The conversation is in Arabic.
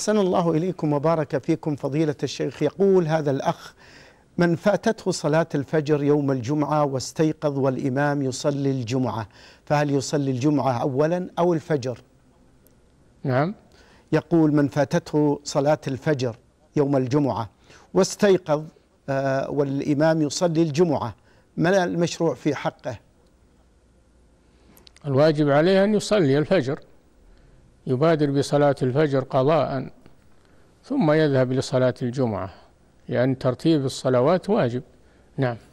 أحسن الله إليكم وبارك فيكم فضيلة الشيخ يقول هذا الأخ من فاتته صلاة الفجر يوم الجمعة واستيقظ والإمام يصلي الجمعة فهل يصلي الجمعة أولا أو الفجر نعم يقول من فاتته صلاة الفجر يوم الجمعة واستيقظ آه، والإمام يصلي الجمعة ما المشروع في حقه الواجب عليه أن يصلي الفجر يبادر بصلاة الفجر قضاء ثم يذهب لصلاة الجمعة لأن ترتيب الصلوات واجب نعم